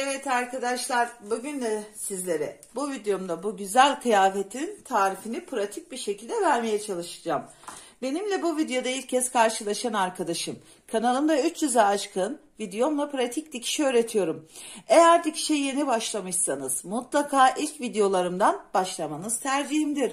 Evet arkadaşlar bugün de sizlere bu videomda bu güzel kıyafetin tarifini pratik bir şekilde vermeye çalışacağım. Benimle bu videoda ilk kez karşılaşan arkadaşım kanalımda 300'e aşkın videomla pratik dikiş öğretiyorum. Eğer dikişe yeni başlamışsanız mutlaka ilk videolarımdan başlamanız tercihimdir.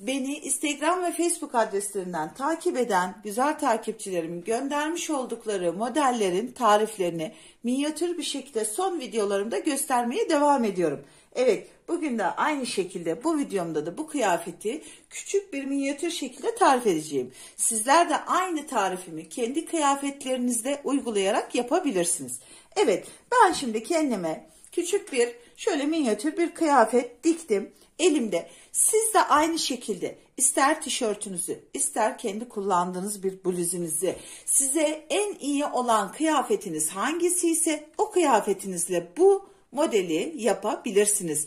Beni Instagram ve Facebook adreslerinden takip eden güzel takipçilerim göndermiş oldukları modellerin tariflerini minyatür bir şekilde son videolarımda göstermeye devam ediyorum. Evet bugün de aynı şekilde bu videomda da bu kıyafeti küçük bir minyatür şekilde tarif edeceğim. Sizler de aynı tarifimi kendi kıyafetlerinizde uygulayarak yapabilirsiniz. Evet ben şimdi kendime küçük bir şöyle minyatür bir kıyafet diktim elimde. Siz de aynı şekilde ister tişörtünüzü ister kendi kullandığınız bir bluzinizi size en iyi olan kıyafetiniz hangisi ise o kıyafetinizle bu modeli yapabilirsiniz.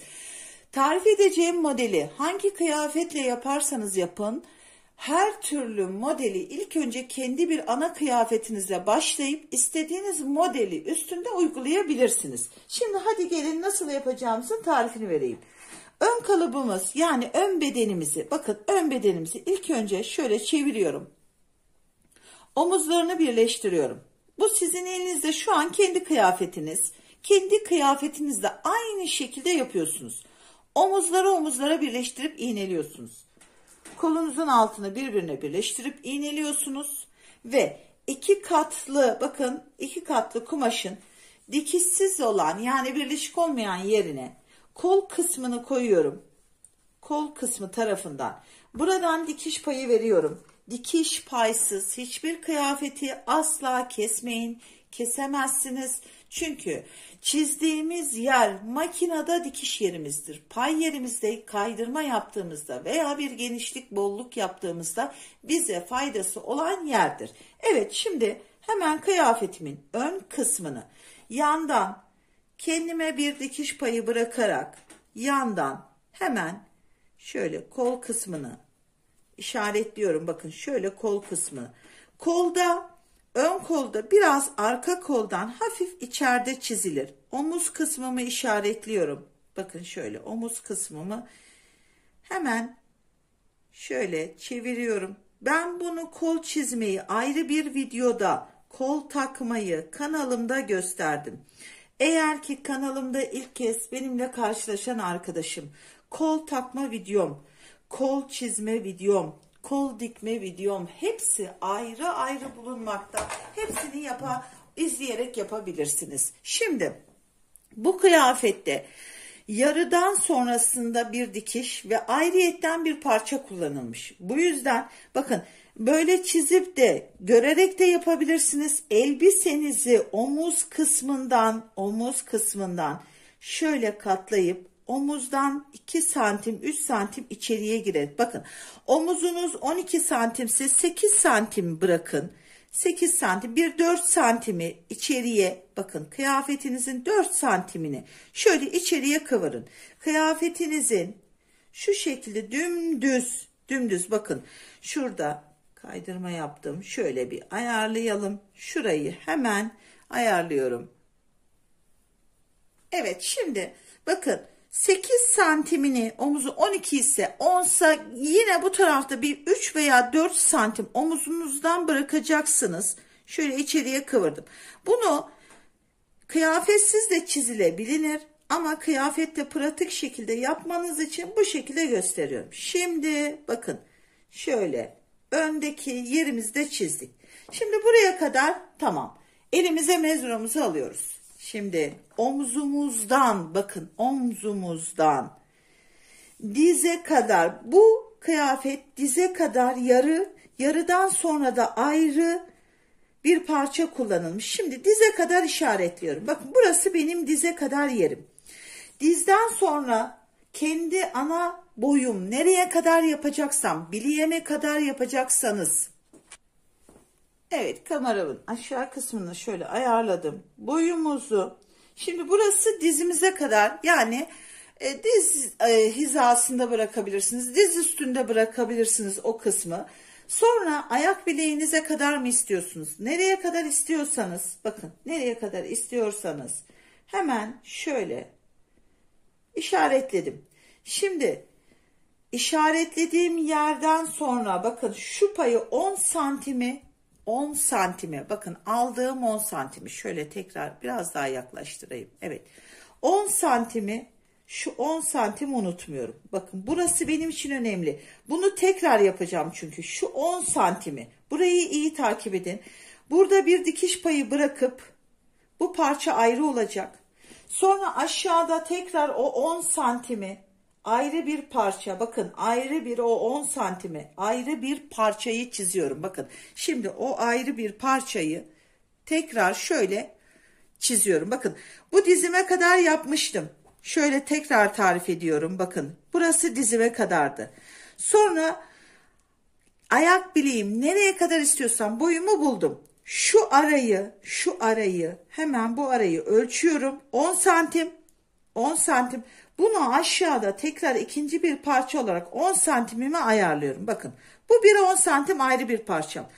Tarif edeceğim modeli hangi kıyafetle yaparsanız yapın her türlü modeli ilk önce kendi bir ana kıyafetinizle başlayıp istediğiniz modeli üstünde uygulayabilirsiniz. Şimdi hadi gelin nasıl yapacağımızın tarifini vereyim. Ön kalıbımız yani ön bedenimizi bakın ön bedenimizi ilk önce şöyle çeviriyorum. Omuzlarını birleştiriyorum. Bu sizin elinizde şu an kendi kıyafetiniz. Kendi kıyafetinizle aynı şekilde yapıyorsunuz. Omuzları omuzlara birleştirip iğneliyorsunuz kolunuzun altını birbirine birleştirip iğneliyorsunuz ve iki katlı bakın iki katlı kumaşın dikişsiz olan yani birleşik olmayan yerine kol kısmını koyuyorum. Kol kısmı tarafından. Buradan dikiş payı veriyorum. Dikiş paysız hiçbir kıyafeti asla kesmeyin. Kesemezsiniz. Çünkü Çizdiğimiz yer makinede dikiş yerimizdir. Pay yerimizde kaydırma yaptığımızda veya bir genişlik bolluk yaptığımızda bize faydası olan yerdir. Evet şimdi hemen kıyafetimin ön kısmını yandan kendime bir dikiş payı bırakarak yandan hemen şöyle kol kısmını işaretliyorum. Bakın şöyle kol kısmı. Kolda Ön kolda biraz arka koldan hafif içeride çizilir. Omuz kısmımı işaretliyorum. Bakın şöyle omuz kısmımı hemen şöyle çeviriyorum. Ben bunu kol çizmeyi ayrı bir videoda kol takmayı kanalımda gösterdim. Eğer ki kanalımda ilk kez benimle karşılaşan arkadaşım kol takma videom, kol çizme videom, kol dikme videom hepsi ayrı ayrı bulunmakta. Hepsini yapa, izleyerek yapabilirsiniz. Şimdi bu kıyafette yarıdan sonrasında bir dikiş ve ayrıyetten bir parça kullanılmış. Bu yüzden bakın böyle çizip de görerek de yapabilirsiniz. Elbisenizi omuz kısmından omuz kısmından şöyle katlayıp omuzdan 2 santim 3 santim içeriye girin. Bakın omuzunuz 12 santimse 8 santim bırakın. 8 santim bir 4 santimi içeriye bakın kıyafetinizin 4 santimini şöyle içeriye kıvırın. Kıyafetinizin şu şekilde dümdüz dümdüz bakın şurada kaydırma yaptım. Şöyle bir ayarlayalım. Şurayı hemen ayarlıyorum. Evet şimdi bakın 8 santimini omuzu 12 ise 10 sa yine bu tarafta bir 3 veya 4 santim omuzunuzdan bırakacaksınız. Şöyle içeriye kıvırdım. Bunu kıyafetsiz de çizilebilir ama kıyafette pratik şekilde yapmanız için bu şekilde gösteriyorum. Şimdi bakın şöyle öndeki yerimizde çizdik. Şimdi buraya kadar tamam. Elimize mezuramızı alıyoruz. Şimdi omzumuzdan bakın omzumuzdan dize kadar bu kıyafet dize kadar yarı yarıdan sonra da ayrı bir parça kullanılmış. Şimdi dize kadar işaretliyorum. Bakın burası benim dize kadar yerim. Dizden sonra kendi ana boyum nereye kadar yapacaksam, bileğime kadar yapacaksanız Evet kameramın aşağı kısmını şöyle ayarladım. Boyumuzu şimdi burası dizimize kadar yani e, diz e, hizasında bırakabilirsiniz. Diz üstünde bırakabilirsiniz o kısmı. Sonra ayak bileğinize kadar mı istiyorsunuz? Nereye kadar istiyorsanız bakın nereye kadar istiyorsanız hemen şöyle işaretledim. Şimdi işaretlediğim yerden sonra bakın şu payı 10 santimi 10 santime bakın aldığım 10 santimi şöyle tekrar biraz daha yaklaştırayım. Evet 10 santimi şu 10 santim unutmuyorum. Bakın burası benim için önemli. Bunu tekrar yapacağım çünkü şu 10 santimi burayı iyi takip edin. Burada bir dikiş payı bırakıp bu parça ayrı olacak. Sonra aşağıda tekrar o 10 santimi ayrı bir parça bakın ayrı bir o 10 santimi ayrı bir parçayı çiziyorum bakın şimdi o ayrı bir parçayı tekrar şöyle çiziyorum bakın bu dizime kadar yapmıştım şöyle tekrar tarif ediyorum bakın burası dizime kadardı sonra ayak bileğim nereye kadar istiyorsam boyumu buldum şu arayı şu arayı hemen bu arayı ölçüyorum 10 santim 10 santim bunu aşağıda tekrar ikinci bir parça olarak 10 santimime ayarlıyorum. Bakın bu bir 10 santim ayrı bir parçam.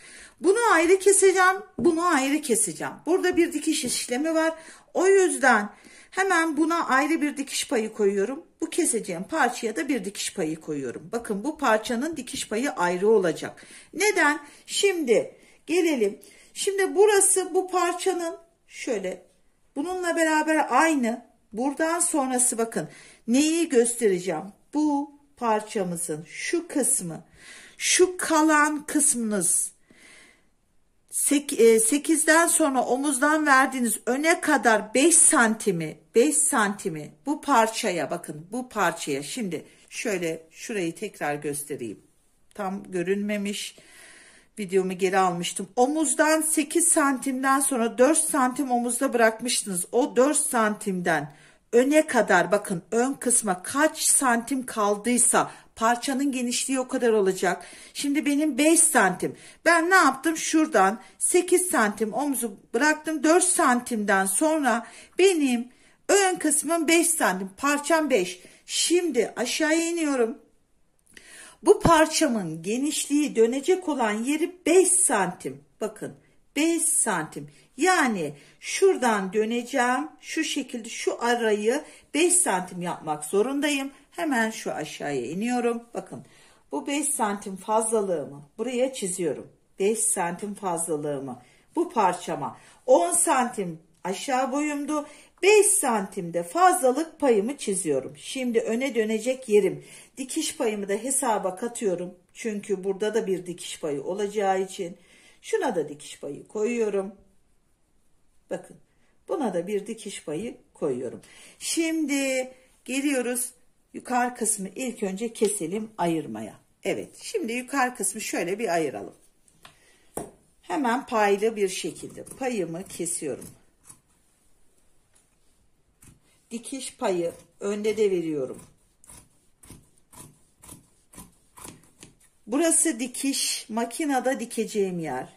Bunu ayrı keseceğim, bunu ayrı keseceğim. Burada bir dikiş işlemi var. O yüzden hemen buna ayrı bir dikiş payı koyuyorum. Bu keseceğim parçaya da bir dikiş payı koyuyorum. Bakın bu parçanın dikiş payı ayrı olacak. Neden? Şimdi gelelim. Şimdi burası bu parçanın şöyle bununla beraber aynı Buradan sonrası bakın neyi göstereceğim? Bu parçamızın şu kısmı, şu kalan kısmınız 8'den e, sonra omuzdan verdiğiniz öne kadar 5 santimi 5 santimi bu parçaya bakın bu parçaya şimdi şöyle şurayı tekrar göstereyim tam görünmemiş videomu geri almıştım omuzdan 8 santimden sonra 4 santim omuzda bırakmıştınız o 4 santimden öne kadar bakın ön kısma kaç santim kaldıysa parçanın genişliği o kadar olacak. Şimdi benim 5 santim. Ben ne yaptım? Şuradan 8 santim omuzu bıraktım. 4 santimden sonra benim ön kısmım 5 santim. Parçam 5. Şimdi aşağı iniyorum. Bu parçamın genişliği dönecek olan yeri 5 santim. Bakın 5 santim. Yani şuradan döneceğim. Şu şekilde şu arayı 5 santim yapmak zorundayım. Hemen şu aşağıya iniyorum. Bakın bu 5 santim fazlalığımı buraya çiziyorum. 5 santim fazlalığımı bu parçama 10 santim aşağı boyumdu. 5 santimde fazlalık payımı çiziyorum. Şimdi öne dönecek yerim. Dikiş payımı da hesaba katıyorum. Çünkü burada da bir dikiş payı olacağı için. Şuna da dikiş payı koyuyorum. Bakın buna da bir dikiş payı koyuyorum. Şimdi geliyoruz yukarı kısmı ilk önce keselim ayırmaya. Evet şimdi yukarı kısmı şöyle bir ayıralım. Hemen paylı bir şekilde payımı kesiyorum. Dikiş payı önde de veriyorum. Burası dikiş, makinede dikeceğim yer.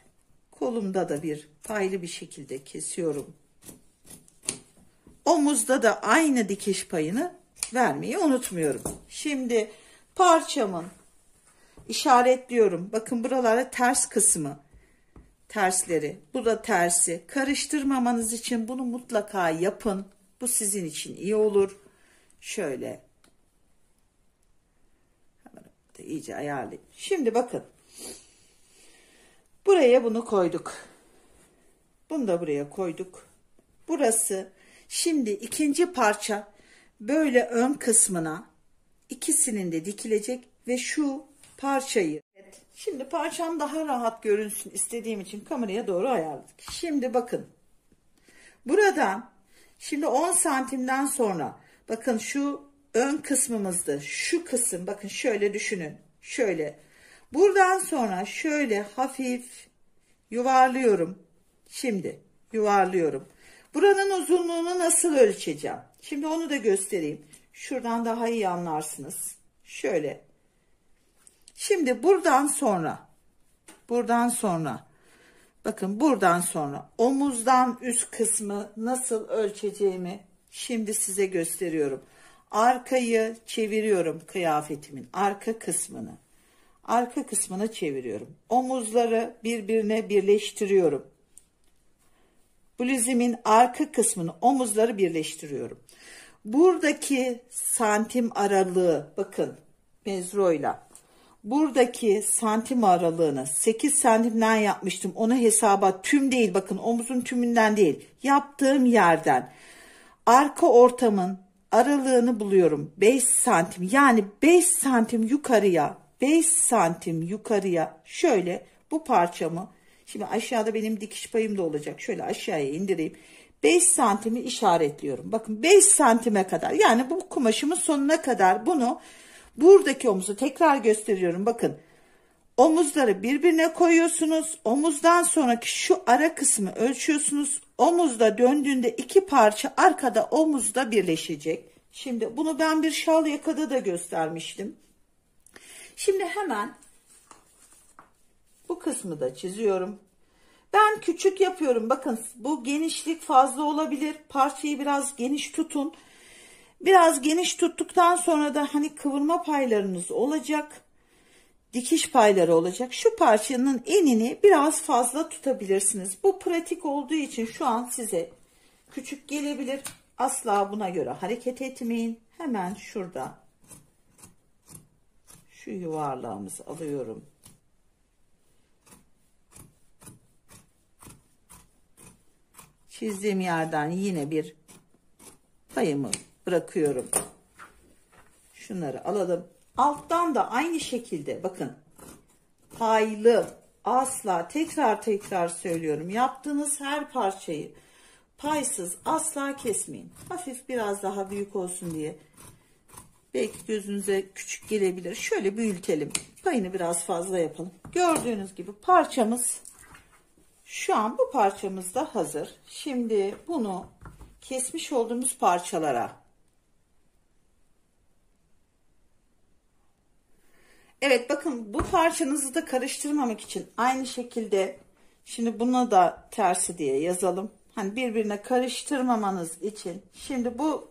Kolumda da bir paylı bir şekilde kesiyorum. Omuzda da aynı dikiş payını vermeyi unutmuyorum. Şimdi parçamın işaretliyorum. Bakın buralara ters kısmı tersleri. Bu da tersi. Karıştırmamanız için bunu mutlaka yapın. Bu sizin için iyi olur. Şöyle. iyice ayarlayayım. Şimdi bakın. Buraya bunu koyduk. Bunu da buraya koyduk. Burası şimdi ikinci parça böyle ön kısmına ikisinin de dikilecek ve şu parçayı evet, şimdi parçam daha rahat görünsün istediğim için kameraya doğru ayarladık. Şimdi bakın buradan şimdi 10 santimden sonra bakın şu ön kısmımızda şu kısım bakın şöyle düşünün şöyle buradan sonra şöyle hafif yuvarlıyorum Şimdi yuvarlıyorum. Buranın uzunluğunu nasıl ölçeceğim? Şimdi onu da göstereyim. Şuradan daha iyi anlarsınız. Şöyle. Şimdi buradan sonra buradan sonra bakın buradan sonra omuzdan üst kısmı nasıl ölçeceğimi şimdi size gösteriyorum. Arkayı çeviriyorum kıyafetimin arka kısmını. Arka kısmını çeviriyorum. Omuzları birbirine birleştiriyorum. Bluzimin arka kısmını omuzları birleştiriyorum. Buradaki santim aralığı bakın mezroyla. Buradaki santim aralığını 8 santimden yapmıştım. Onu hesaba tüm değil bakın omuzun tümünden değil. Yaptığım yerden arka ortamın aralığını buluyorum. 5 santim yani 5 santim yukarıya 5 santim yukarıya şöyle bu parçamı Şimdi aşağıda benim dikiş payım da olacak. Şöyle aşağıya indireyim. 5 santimi işaretliyorum. Bakın 5 santime kadar yani bu kumaşımın sonuna kadar bunu buradaki omuzu tekrar gösteriyorum. Bakın omuzları birbirine koyuyorsunuz. Omuzdan sonraki şu ara kısmı ölçüyorsunuz. Omuzda döndüğünde iki parça arkada omuzda birleşecek. Şimdi bunu ben bir şal yakada da göstermiştim. Şimdi hemen bu kısmı da çiziyorum. Ben küçük yapıyorum. Bakın bu genişlik fazla olabilir. Parçayı biraz geniş tutun. Biraz geniş tuttuktan sonra da hani kıvırma paylarınız olacak. Dikiş payları olacak. Şu parçanın enini biraz fazla tutabilirsiniz. Bu pratik olduğu için şu an size küçük gelebilir. Asla buna göre hareket etmeyin. Hemen şurada şu yuvarlağımızı alıyorum. çizdiğim yerden yine bir payımı bırakıyorum. Şunları alalım. Alttan da aynı şekilde bakın paylı asla tekrar tekrar söylüyorum. Yaptığınız her parçayı paysız asla kesmeyin. Hafif biraz daha büyük olsun diye. Belki gözünüze küçük gelebilir. Şöyle büyütelim. Payını biraz fazla yapalım. Gördüğünüz gibi parçamız şu an bu parçamız da hazır. Şimdi bunu kesmiş olduğumuz parçalara Evet bakın bu parçanızı da karıştırmamak için aynı şekilde şimdi buna da tersi diye yazalım. Hani birbirine karıştırmamanız için. Şimdi bu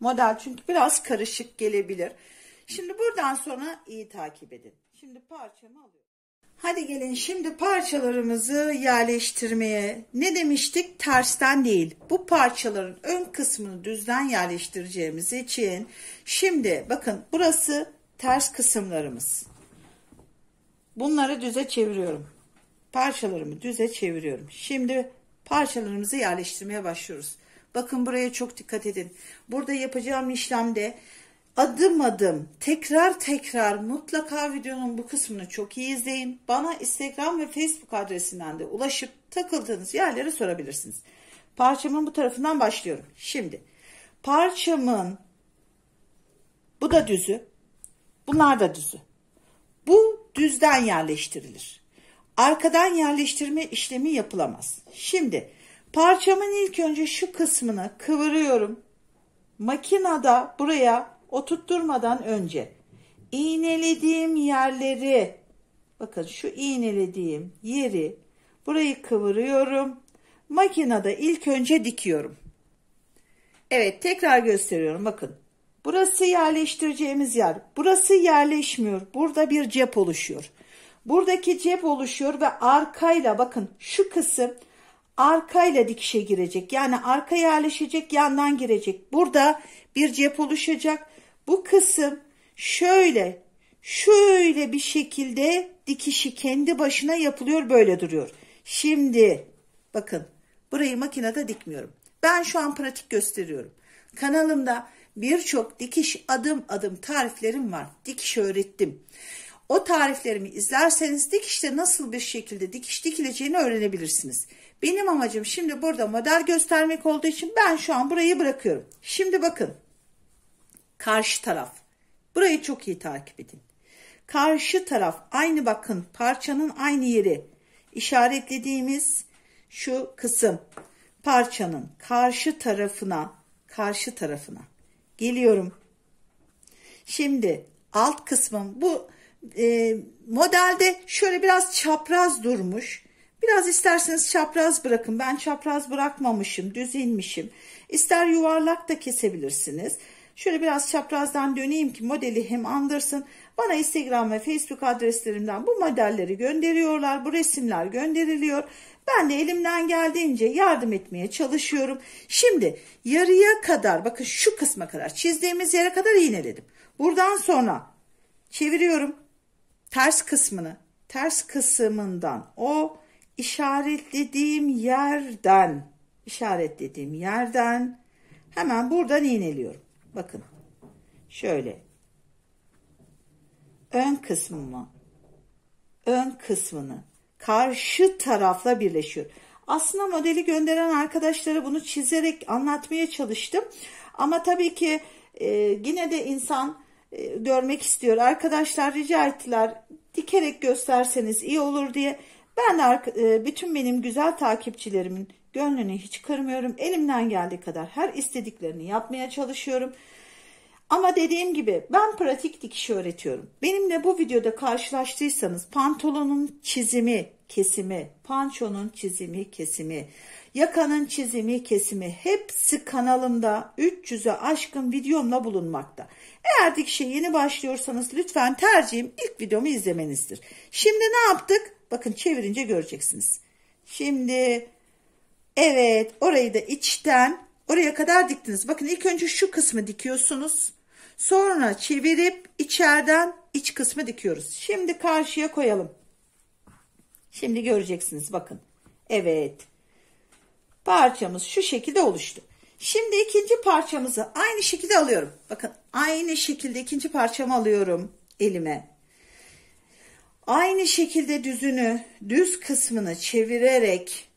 model çünkü biraz karışık gelebilir. Şimdi buradan sonra iyi takip edin. Şimdi parçamı alıyorum. Hadi gelin şimdi parçalarımızı yerleştirmeye. Ne demiştik? Tersten değil. Bu parçaların ön kısmını düzden yerleştireceğimiz için şimdi bakın burası ters kısımlarımız. Bunları düze çeviriyorum. Parçalarımı düze çeviriyorum. Şimdi parçalarımızı yerleştirmeye başlıyoruz. Bakın buraya çok dikkat edin. Burada yapacağım işlemde adım adım tekrar tekrar mutlaka videonun bu kısmını çok iyi izleyin. Bana Instagram ve Facebook adresinden de ulaşıp takıldığınız yerlere sorabilirsiniz. Parçamın bu tarafından başlıyorum. Şimdi parçamın bu da düzü. Bunlar da düzü. Bu düzden yerleştirilir. Arkadan yerleştirme işlemi yapılamaz. Şimdi parçamın ilk önce şu kısmını kıvırıyorum. Makinada buraya oturtturmadan önce iğnelediğim yerleri bakın şu iğnelediğim yeri burayı kıvırıyorum. Makinede ilk önce dikiyorum. Evet tekrar gösteriyorum bakın. Burası yerleştireceğimiz yer. Burası yerleşmiyor. Burada bir cep oluşuyor. Buradaki cep oluşuyor ve arkayla bakın şu kısım arkayla dikişe girecek. Yani arka yerleşecek yandan girecek. Burada bir cep oluşacak. Bu kısım şöyle, şöyle bir şekilde dikişi kendi başına yapılıyor böyle duruyor. Şimdi bakın burayı makinede dikmiyorum. Ben şu an pratik gösteriyorum. Kanalımda birçok dikiş adım adım tariflerim var. Dikiş öğrettim. O tariflerimi izlerseniz dikişte nasıl bir şekilde dikiş dikileceğini öğrenebilirsiniz. Benim amacım şimdi burada model göstermek olduğu için ben şu an burayı bırakıyorum. Şimdi bakın Karşı taraf. Burayı çok iyi takip edin. Karşı taraf aynı bakın parçanın aynı yeri işaretlediğimiz şu kısım parçanın karşı tarafına karşı tarafına geliyorum. Şimdi alt kısmım bu e, modelde şöyle biraz çapraz durmuş. Biraz isterseniz çapraz bırakın. Ben çapraz bırakmamışım, düz inmişim. İster yuvarlak da kesebilirsiniz. Şöyle biraz çaprazdan döneyim ki modeli hem andırsın. Bana Instagram ve Facebook adreslerimden bu modelleri gönderiyorlar. Bu resimler gönderiliyor. Ben de elimden geldiğince yardım etmeye çalışıyorum. Şimdi yarıya kadar bakın şu kısma kadar çizdiğimiz yere kadar iğneledim. Buradan sonra çeviriyorum ters kısmını. Ters kısmından o işaretlediğim yerden işaretlediğim yerden hemen buradan iğneliyorum. Bakın. Şöyle. Ön kısmımı ön kısmını karşı tarafla birleşiyor. Aslında modeli gönderen arkadaşlara bunu çizerek anlatmaya çalıştım. Ama tabii ki e, yine de insan e, görmek istiyor. Arkadaşlar rica ettiler dikerek gösterseniz iyi olur diye. Ben de e, bütün benim güzel takipçilerimin gönlünü hiç kırmıyorum. Elimden geldiği kadar her istediklerini yapmaya çalışıyorum. Ama dediğim gibi ben pratik dikiş öğretiyorum. Benimle bu videoda karşılaştıysanız pantolonun çizimi, kesimi, pançonun çizimi, kesimi, yakanın çizimi, kesimi hepsi kanalımda 300'e aşkın videomla bulunmakta. Eğer dikişe yeni başlıyorsanız lütfen tercihim ilk videomu izlemenizdir. Şimdi ne yaptık? Bakın çevirince göreceksiniz. Şimdi evet orayı da içten oraya kadar diktiniz. Bakın ilk önce şu kısmı dikiyorsunuz. Sonra çevirip içeriden iç kısmı dikiyoruz. Şimdi karşıya koyalım. Şimdi göreceksiniz bakın. Evet. Parçamız şu şekilde oluştu. Şimdi ikinci parçamızı aynı şekilde alıyorum. Bakın aynı şekilde ikinci parçamı alıyorum elime. Aynı şekilde düzünü düz kısmını çevirerek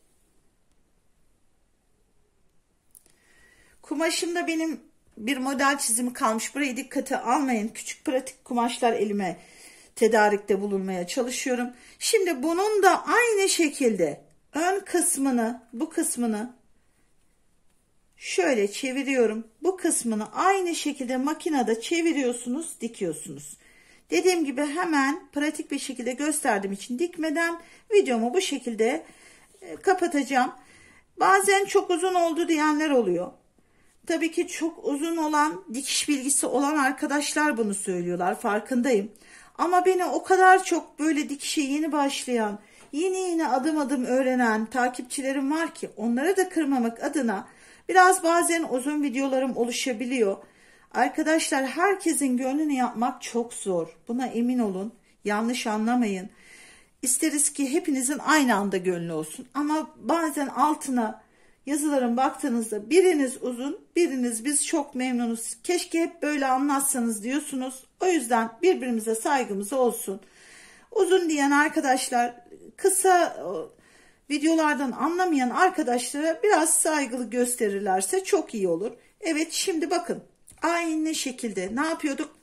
kumaşımda benim bir model çizimi kalmış. Burayı dikkate almayın. Küçük pratik kumaşlar elime tedarikte bulunmaya çalışıyorum. Şimdi bunun da aynı şekilde ön kısmını bu kısmını şöyle çeviriyorum. Bu kısmını aynı şekilde makinede çeviriyorsunuz, dikiyorsunuz. Dediğim gibi hemen pratik bir şekilde gösterdiğim için dikmeden videomu bu şekilde e, kapatacağım. Bazen çok uzun oldu diyenler oluyor. Tabii ki çok uzun olan dikiş bilgisi olan arkadaşlar bunu söylüyorlar farkındayım. Ama beni o kadar çok böyle dikişe yeni başlayan, yeni yeni adım adım öğrenen takipçilerim var ki onlara da kırmamak adına biraz bazen uzun videolarım oluşabiliyor. Arkadaşlar herkesin gönlünü yapmak çok zor. Buna emin olun. Yanlış anlamayın. İsteriz ki hepinizin aynı anda gönlü olsun. Ama bazen altına yazıların baktığınızda biriniz uzun, biriniz biz çok memnunuz. Keşke hep böyle anlatsanız diyorsunuz. O yüzden birbirimize saygımız olsun. Uzun diyen arkadaşlar, kısa videolardan anlamayan arkadaşlara biraz saygılı gösterirlerse çok iyi olur. Evet şimdi bakın Aynı şekilde ne yapıyorduk?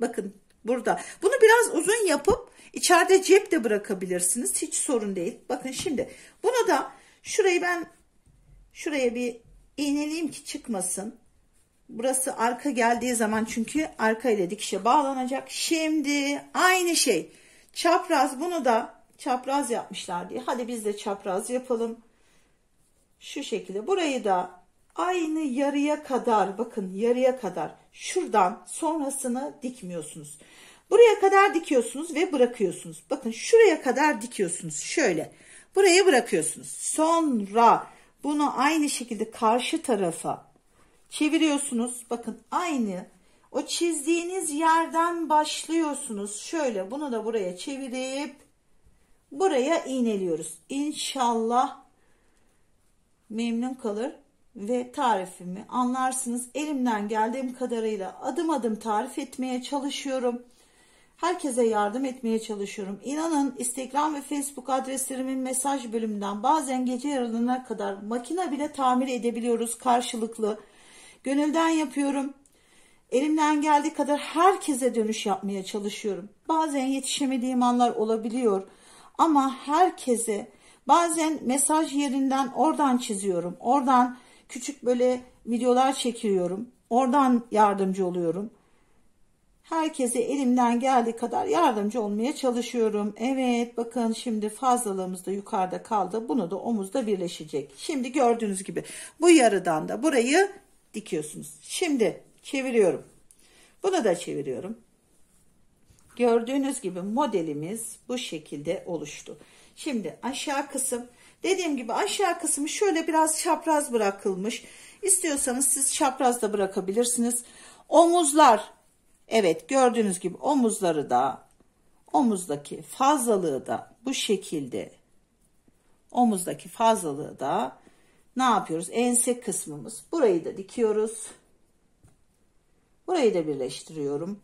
Bakın burada. Bunu biraz uzun yapıp içeride cep de bırakabilirsiniz. Hiç sorun değil. Bakın şimdi bunu da şurayı ben şuraya bir iğneleyeyim ki çıkmasın. Burası arka geldiği zaman çünkü arka ile dikişe bağlanacak. Şimdi aynı şey. Çapraz bunu da çapraz yapmışlar diye. Hadi biz de çapraz yapalım. Şu şekilde. Burayı da aynı yarıya kadar bakın yarıya kadar şuradan sonrasını dikmiyorsunuz. Buraya kadar dikiyorsunuz ve bırakıyorsunuz. Bakın şuraya kadar dikiyorsunuz. Şöyle burayı bırakıyorsunuz. Sonra bunu aynı şekilde karşı tarafa çeviriyorsunuz. Bakın aynı o çizdiğiniz yerden başlıyorsunuz. Şöyle bunu da buraya çevirip buraya iğneliyoruz. İnşallah memnun kalır ve tarifimi anlarsınız. Elimden geldiğim kadarıyla adım adım tarif etmeye çalışıyorum. Herkese yardım etmeye çalışıyorum. İnanın Instagram ve Facebook adreslerimin mesaj bölümünden bazen gece yarılarına kadar makine bile tamir edebiliyoruz karşılıklı. Gönülden yapıyorum. Elimden geldiği kadar herkese dönüş yapmaya çalışıyorum. Bazen yetişemediğim anlar olabiliyor ama herkese bazen mesaj yerinden oradan çiziyorum. Oradan küçük böyle videolar çekiyorum. Oradan yardımcı oluyorum. Herkese elimden geldiği kadar yardımcı olmaya çalışıyorum. Evet bakın şimdi fazlalığımız da yukarıda kaldı. Bunu da omuzda birleşecek. Şimdi gördüğünüz gibi bu yarıdan da burayı dikiyorsunuz. Şimdi çeviriyorum. Bunu da çeviriyorum. Gördüğünüz gibi modelimiz bu şekilde oluştu. Şimdi aşağı kısım Dediğim gibi aşağı kısmı şöyle biraz çapraz bırakılmış. İstiyorsanız siz çapraz da bırakabilirsiniz. Omuzlar evet gördüğünüz gibi omuzları da omuzdaki fazlalığı da bu şekilde omuzdaki fazlalığı da ne yapıyoruz? Ense kısmımız. Burayı da dikiyoruz. Burayı da birleştiriyorum.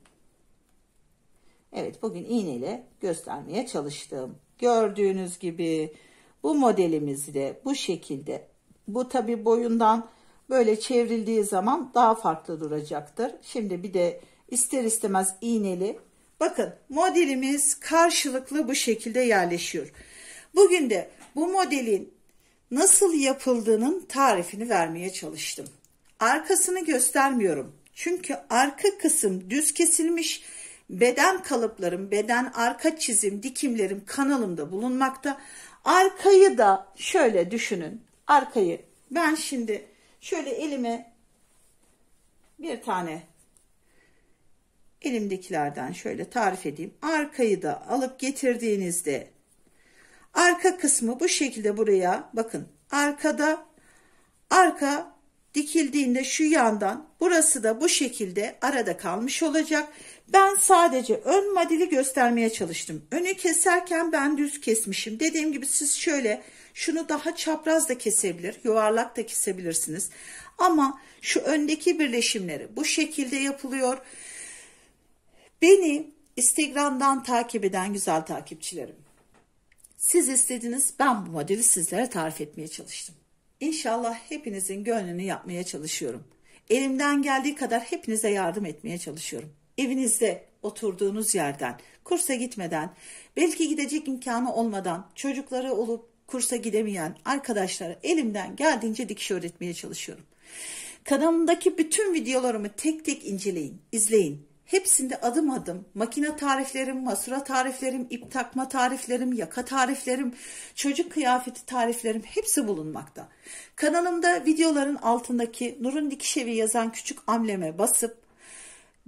Evet bugün iğneyle göstermeye çalıştım. Gördüğünüz gibi bu modelimizde bu şekilde. Bu tabi boyundan böyle çevrildiği zaman daha farklı duracaktır. Şimdi bir de ister istemez iğneli. Bakın modelimiz karşılıklı bu şekilde yerleşiyor. Bugün de bu modelin nasıl yapıldığının tarifini vermeye çalıştım. Arkasını göstermiyorum. Çünkü arka kısım düz kesilmiş. Beden kalıplarım, beden arka çizim, dikimlerim kanalımda bulunmakta. Arkayı da şöyle düşünün. Arkayı ben şimdi şöyle elime bir tane elimdekilerden şöyle tarif edeyim. Arkayı da alıp getirdiğinizde arka kısmı bu şekilde buraya bakın. Arkada arka dikildiğinde şu yandan burası da bu şekilde arada kalmış olacak. Ben sadece ön madili göstermeye çalıştım. Önü keserken ben düz kesmişim. Dediğim gibi siz şöyle şunu daha çapraz da kesebilir, yuvarlak da kesebilirsiniz. Ama şu öndeki birleşimleri bu şekilde yapılıyor. Beni Instagram'dan takip eden güzel takipçilerim. Siz istediniz ben bu modeli sizlere tarif etmeye çalıştım. İnşallah hepinizin gönlünü yapmaya çalışıyorum. Elimden geldiği kadar hepinize yardım etmeye çalışıyorum. Evinizde, oturduğunuz yerden, kursa gitmeden, belki gidecek imkanı olmadan, çocukları olup kursa gidemeyen arkadaşlara elimden geldiğince dikiş öğretmeye çalışıyorum. Kanalımdaki bütün videolarımı tek tek inceleyin, izleyin. Hepsinde adım adım makine tariflerim, masura tariflerim, ip takma tariflerim, yaka tariflerim, çocuk kıyafeti tariflerim hepsi bulunmakta. Kanalımda videoların altındaki Nur'un Dikişevi yazan küçük ambleme basıp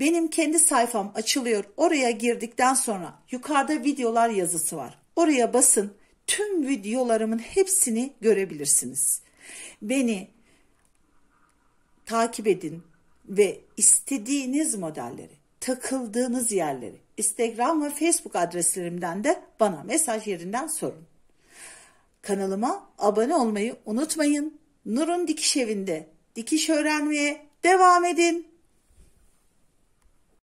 benim kendi sayfam açılıyor. Oraya girdikten sonra yukarıda videolar yazısı var. Oraya basın. Tüm videolarımın hepsini görebilirsiniz. Beni takip edin ve istediğiniz modelleri takıldığınız yerleri Instagram ve Facebook adreslerimden de bana mesaj yerinden sorun. Kanalıma abone olmayı unutmayın. Nur'un Dikiş Evi'nde dikiş öğrenmeye devam edin.